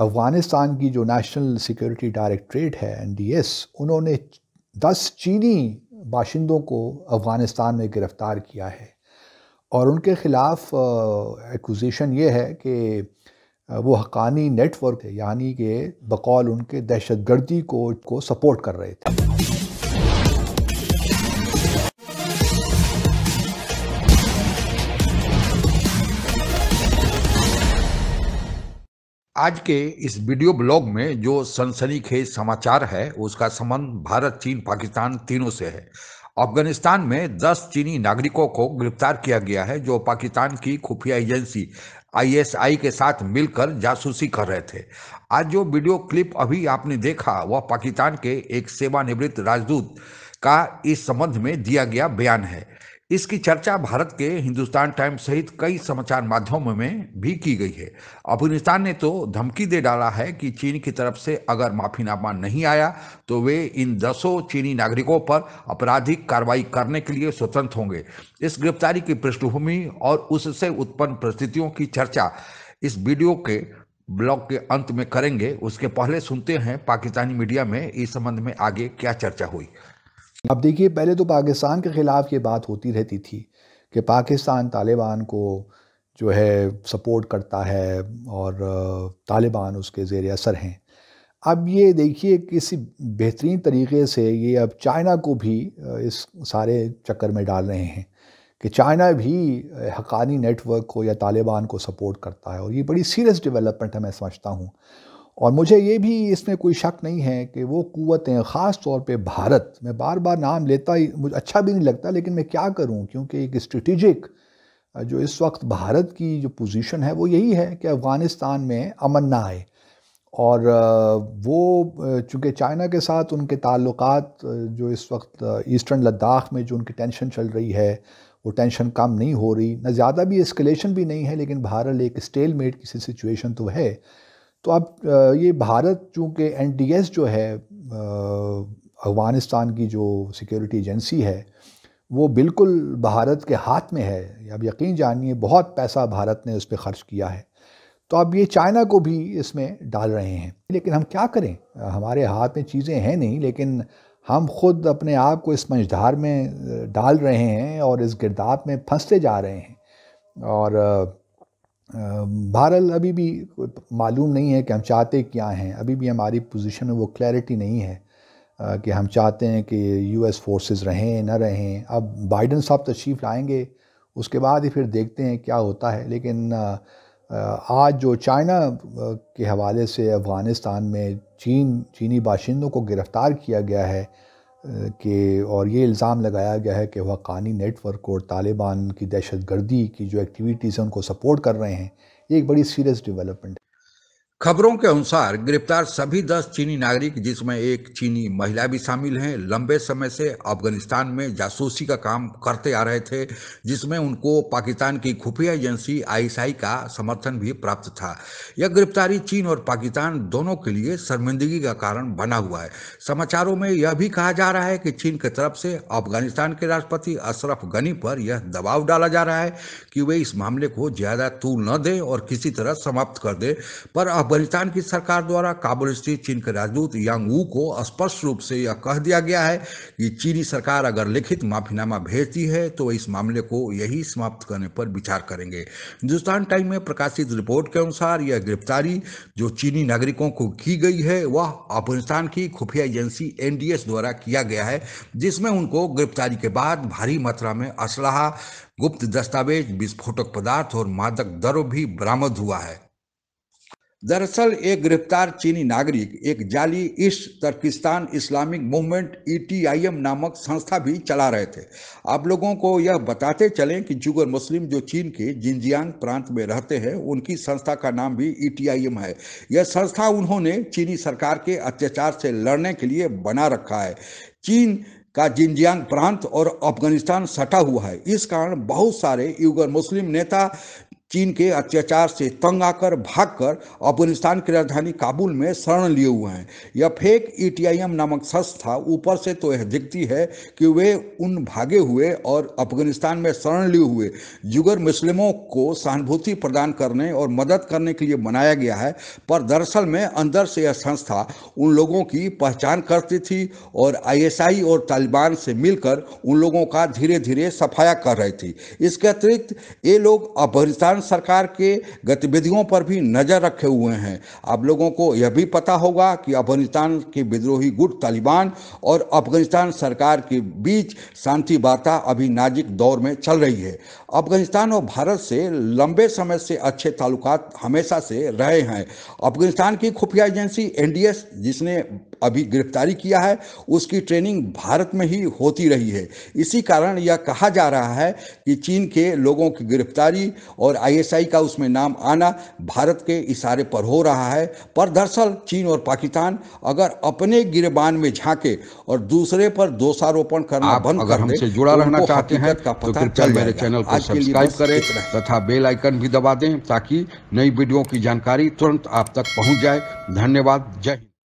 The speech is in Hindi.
अफ़गानिस्तान की जो नेशनल सिक्योरिटी डायरेक्ट्रेट है एन उन्होंने दस चीनी बाशिंदों को अफ़गानिस्तान में गिरफ़्तार किया है और उनके ख़िलाफ़ एक्विजिशन ये है कि वो हकानी नेटवर्क है यानी कि बकौल उनके दहशत गर्दी को, को सपोर्ट कर रहे थे आज के इस वीडियो ब्लॉग में जो सनसनीखेज समाचार है उसका संबंध भारत चीन पाकिस्तान तीनों से है अफगानिस्तान में 10 चीनी नागरिकों को गिरफ्तार किया गया है जो पाकिस्तान की खुफिया एजेंसी आईएसआई के साथ मिलकर जासूसी कर रहे थे आज जो वीडियो क्लिप अभी आपने देखा वह पाकिस्तान के एक सेवानिवृत्त राजदूत का इस संबंध में दिया गया बयान है इसकी चर्चा भारत के हिंदुस्तान टाइम्स सहित कई समाचार माध्यमों में भी की गई है अफगानिस्तान ने तो धमकी दे डाला है कि चीन की तरफ से अगर माफीनामा नहीं आया तो वे इन दसों चीनी नागरिकों पर आपराधिक कार्रवाई करने के लिए स्वतंत्र होंगे इस गिरफ्तारी की पृष्ठभूमि और उससे उत्पन्न परिस्थितियों की चर्चा इस वीडियो के ब्लॉग के अंत में करेंगे उसके पहले सुनते हैं पाकिस्तानी मीडिया में इस संबंध में आगे क्या चर्चा हुई अब देखिए पहले तो पाकिस्तान के ख़िलाफ़ ये बात होती रहती थी कि पाकिस्तान तालिबान को जो है सपोर्ट करता है और तालिबान उसके ज़ेर असर हैं अब ये देखिए किसी बेहतरीन तरीके से ये अब चाइना को भी इस सारे चक्कर में डाल रहे हैं कि चाइना भी हकानी नेटवर्क को या तालिबान को सपोर्ट करता है और ये बड़ी सीरियस डेवलपमेंट है मैं समझता हूँ और मुझे ये भी इसमें कोई शक नहीं है कि वो क़वतें ख़ास तौर पे भारत मैं बार बार नाम लेता ही मुझे अच्छा भी नहीं लगता लेकिन मैं क्या करूँ क्योंकि एक स्ट्रेटिजिक जो इस वक्त भारत की जो पोजीशन है वो यही है कि अफ़गानिस्तान में अमन ना आए और वो चूँकि चाइना के साथ उनके ताल्लुक जो इस वक्त ईस्टर्न लद्दाख में जो उनकी टेंशन चल रही है वो टेंशन कम नहीं हो रही ना ज़्यादा भी एस्केलेशन भी नहीं है लेकिन भारत एक स्टेल मेड किसी सिचुएशन तो है तो अब ये भारत चूँकि एन जो है अफ़गानिस्तान की जो सिक्योरिटी एजेंसी है वो बिल्कुल भारत के हाथ में है अब यकीन जानिए बहुत पैसा भारत ने उस पर ख़र्च किया है तो अब ये चाइना को भी इसमें डाल रहे हैं लेकिन हम क्या करें हमारे हाथ में चीज़ें हैं नहीं लेकिन हम खुद अपने आप को इस मंझधार में डाल रहे हैं और इस गिरदाब में फंसते जा रहे हैं और भारत अभी भी मालूम नहीं है कि हम चाहते क्या हैं अभी भी हमारी पोजीशन में वो क्लैरिटी नहीं है कि हम चाहते हैं कि यूएस फोर्सेस रहें ना रहें अब बाइडन साहब तशरीफ़ लाएंगे उसके बाद ही फिर देखते हैं क्या होता है लेकिन आज जो चाइना के हवाले से अफ़गानिस्तान में चीन चीनी बाशिंदों को गिरफ़्तार किया गया है के और ये इल्ज़ाम लगाया गया है कि कानी नेटवर्क और तालिबान की दहशत गर्दी की जो एक्टिविटीज़ हैं उनको सपोर्ट कर रहे हैं ये एक बड़ी सीरियस डेवलपमेंट है खबरों के अनुसार गिरफ्तार सभी दस चीनी नागरिक जिसमें एक चीनी महिला भी शामिल हैं लंबे समय से अफगानिस्तान में जासूसी का काम करते आ रहे थे जिसमें उनको पाकिस्तान की खुफिया एजेंसी आईएसआई का समर्थन भी प्राप्त था यह गिरफ्तारी चीन और पाकिस्तान दोनों के लिए शर्मिंदगी का कारण बना हुआ है समाचारों में यह भी कहा जा रहा है कि चीन की तरफ से अफगानिस्तान के राष्ट्रपति अशरफ गनी पर यह दबाव डाला जा रहा है कि वे इस मामले को ज़्यादा तूल न दें और किसी तरह समाप्त कर दें पर अफगानिस्तान की सरकार द्वारा काबुल स्थित चीन के राजदूत यांग वू को स्पष्ट रूप से यह कह दिया गया है कि चीनी सरकार अगर लिखित माफीनामा भेजती है तो इस मामले को यही समाप्त करने पर विचार करेंगे हिंदुस्तान टाइम में प्रकाशित रिपोर्ट के अनुसार यह गिरफ्तारी जो चीनी नागरिकों को की गई है वह अफगानिस्तान की खुफिया एजेंसी एन द्वारा किया गया है जिसमें उनको गिरफ्तारी के बाद भारी मात्रा में असलाह गुप्त दस्तावेज विस्फोटक पदार्थ और मादक द्रव्य भी बरामद हुआ है दरअसल एक गिरफ्तार चीनी नागरिक एक जाली इस Turkistan Islamic movement E e नामक संस्था भी चला रहे थे आप लोगों को यह बताते चलें कि जुगर मुस्लिम जो चीन के जिंजियांग प्रांत में रहते हैं उनकी संस्था का नाम भी ई e है यह संस्था उन्होंने चीनी सरकार के अत्याचार से लड़ने के लिए बना रखा है चीन का जिंजियांग प्रांत और अफगानिस्तान सटा हुआ है इस कारण बहुत सारे युगर मुस्लिम नेता चीन के अत्याचार से तंग आकर भागकर अफगानिस्तान की राजधानी काबुल में शरण लिए हुए हैं यह फेक ईटीआईएम e नामक संस्था ऊपर से तो यह दिखती है कि वे उन भागे हुए और अफगानिस्तान में शरण लिए हुए जुगर मुस्लिमों को सहानुभूति प्रदान करने और मदद करने के लिए मनाया गया है पर दरअसल में अंदर से यह संस्था उन लोगों की पहचान करती थी और आई और तालिबान से मिलकर उन लोगों का धीरे धीरे सफाया कर रही थी इसके अतिरिक्त ये लोग अफगानिस्तान सरकार के गतिविधियों पर भी नज़र रखे हुए हैं आप लोगों को यह भी पता होगा कि अफगानिस्तान के विद्रोही गुट तालिबान और अफगानिस्तान सरकार के बीच शांति वार्ता अभी नाजिक दौर में चल रही है अफगानिस्तान और भारत से लंबे समय से अच्छे ताल्लुक हमेशा से रहे हैं अफगानिस्तान की खुफिया एजेंसी एन जिसने अभी गिरफ्तारी किया है उसकी ट्रेनिंग भारत में ही होती रही है इसी कारण यह कहा जा रहा है कि चीन के लोगों की गिरफ्तारी और आईएसआई का उसमें नाम आना भारत के इशारे पर हो रहा है पर दरअसल चीन और पाकिस्तान अगर अपने गिरबान में झांके और दूसरे पर दोषारोपण करना बंद कर हमसे जुड़ा तो रहना चाहते हैं तो मेरे चैनल को सब्सक्राइब करें तथा बेल आइकन भी दबा दें ताकि नई वीडियो की जानकारी तुरंत आप तक पहुंच जाए धन्यवाद जय हिंद